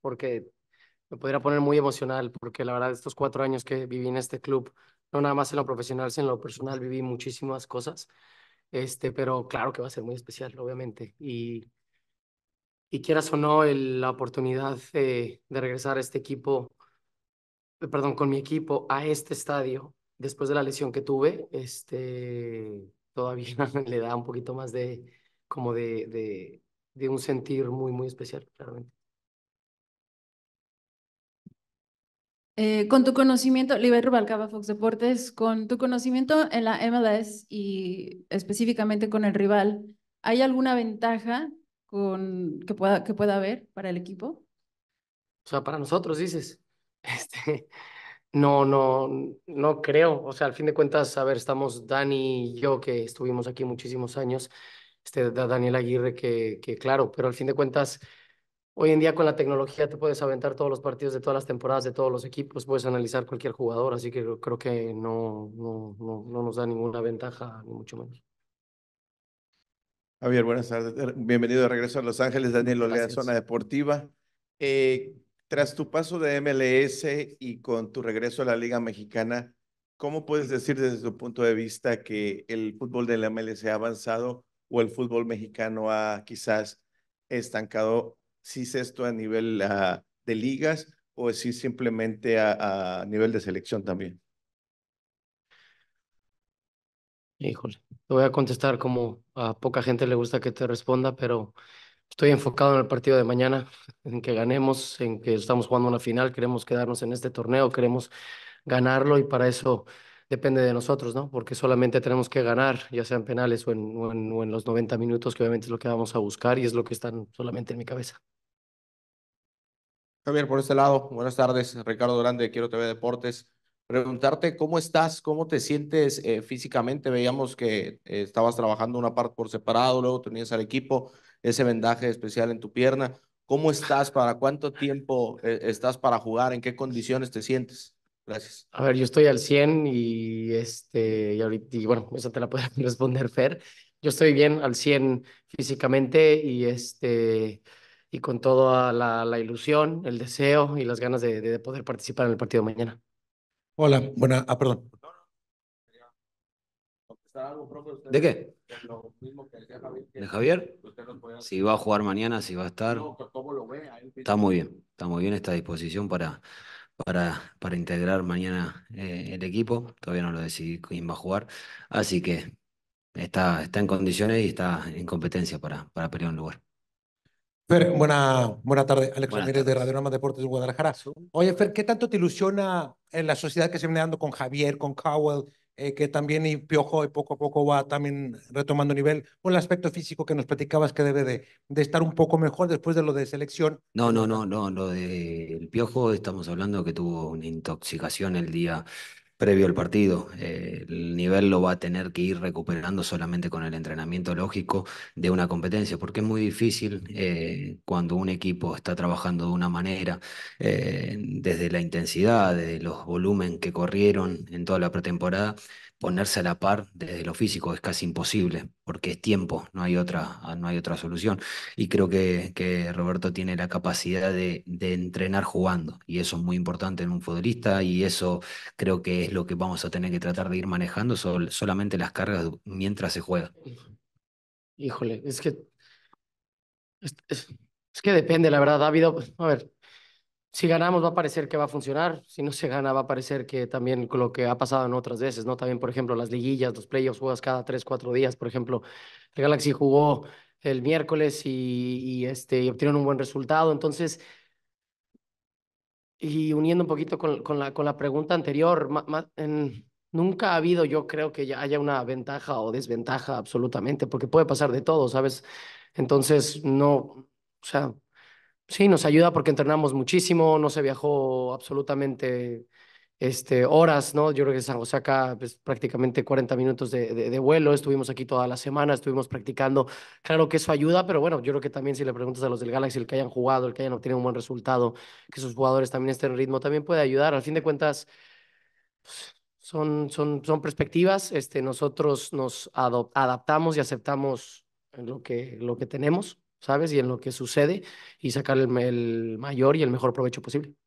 porque me podría poner muy emocional, porque la verdad estos cuatro años que viví en este club, no nada más en lo profesional, sino en lo personal, viví muchísimas cosas, este, pero claro que va a ser muy especial, obviamente. Y, y quieras o no, la oportunidad de regresar a este equipo, eh, perdón, con mi equipo a este estadio, después de la lesión que tuve, este, todavía le da un poquito más de, como de, de, de un sentir muy, muy especial, claramente. Eh, con tu conocimiento, Liber Rubalcaba, Fox Deportes, con tu conocimiento en la MLS y específicamente con el rival, ¿hay alguna ventaja que, pueda, que pueda haber para el equipo? O sea, para nosotros, dices. Este, no, no, no creo. O sea, al fin de cuentas, a ver, estamos Dani y yo, que estuvimos aquí muchísimos años, este, Daniel Aguirre, que, que claro, pero al fin de cuentas Hoy en día con la tecnología te puedes aventar todos los partidos de todas las temporadas, de todos los equipos, puedes analizar cualquier jugador, así que creo que no, no, nos da ninguna ventaja, ni mucho menos. Javier, buenas tardes. Eh, bienvenido de regreso a Los Ángeles, Daniel Olea, Zona Deportiva. Eh, tras tu paso de MLS y con tu regreso a la Liga Mexicana, ¿cómo puedes decir desde tu punto de vista que el fútbol de la MLS ha avanzado o el fútbol mexicano ha quizás estancado si es esto a nivel ah, de ligas o si simplemente a, nivel de selección también. Híjole, te voy a contestar como a poca gente le gusta que te responda, pero estoy enfocado en el partido de mañana, en que ganemos, en que estamos jugando una final, queremos quedarnos en este torneo, queremos ganarlo y para eso depende de nosotros, ¿no? Porque solamente tenemos que ganar, ya sean penales o en, en los 90 minutos, que obviamente es lo que vamos a buscar y es lo que está solamente en mi cabeza. Javier, por este lado, buenas tardes. Ricardo Grande, Quiero TV Deportes. Preguntarte cómo estás, cómo te sientes eh, físicamente. Veíamos que eh, estabas trabajando una parte por separado, luego tenías al equipo, ese vendaje especial en tu pierna. ¿Cómo estás? ¿Para cuánto tiempo eh, estás para jugar? ¿En qué condiciones te sientes? Gracias. A ver, yo estoy al 100 y, este, y, ahorita, y bueno, esa te la puede responder Fer. Yo estoy bien al 100 físicamente y este, y con toda la, la ilusión, el deseo y las ganas de, de, poder participar en el partido mañana. Hola, buena ah, perdón. ¿De qué? ¿De Javier? Si va a jugar mañana, si va a estar. Está muy bien, está muy bien esta disposición para, para, para integrar mañana eh, el equipo. Todavía no lo decidí quién va a jugar. Así que está, está en condiciones y está en competencia para, para pedir un lugar. Fer, buena, buena tarde. Alex Ramírez de Deportes de Guadalajara. Oye, Fer, ¿qué tanto te ilusiona en eh, la sociedad que se viene dando con Javier, con Cowell, eh, que también Piojo y poco a poco va también retomando nivel? Con el aspecto físico que nos platicabas que debe de, estar un poco mejor después de lo de selección. No, no, no, no. Lo del de Piojo estamos hablando que tuvo una intoxicación el día previo al partido. Eh, el nivel lo va a tener que ir recuperando solamente con el entrenamiento lógico de una competencia, porque es muy difícil eh, cuando un equipo está trabajando de una manera, eh, desde la intensidad, de los volúmenes que corrieron en toda la pretemporada ponerse a la par desde lo físico es casi imposible, porque es tiempo, no hay otra, ah, no hay otra solución. Y creo que, que Roberto tiene la capacidad de, entrenar jugando, y eso es muy importante en un futbolista, y eso creo que es lo que vamos a tener que tratar de ir manejando, solamente las cargas mientras se juega. Híjole, es que... es que depende, la verdad, David. A ver, si ganamos va a parecer que va a funcionar, si no se gana va a parecer que también lo que ha pasado en otras veces, ¿no? También, por ejemplo, las liguillas, los playoffs juegas cada tres, cuatro días, por ejemplo, el Galaxy jugó el miércoles y, y este, y obtuvieron un buen resultado, entonces, y uniendo un poquito con, con, la, con la pregunta anterior, en, nunca ha habido, yo creo que haya una ventaja o desventaja absolutamente, porque puede pasar de todo, ¿sabes? Entonces, no, o sea, Sí, nos ayuda porque entrenamos muchísimo, no se viajó absolutamente este, horas, ¿no? Yo creo que San José acá, pues, prácticamente 40 minutos de, vuelo, estuvimos aquí toda la semana, estuvimos practicando. Claro que eso ayuda, pero bueno, yo creo que también si le preguntas a los del Galaxy, el que hayan jugado, el que hayan obtenido un buen resultado, que sus jugadores también estén en ritmo, también puede ayudar. Al fin de cuentas, pues, son, son, son perspectivas, este, nosotros nos adaptamos y aceptamos lo que, lo que tenemos ¿sabes? Y en lo que sucede y sacar el, el mayor y el mejor provecho posible.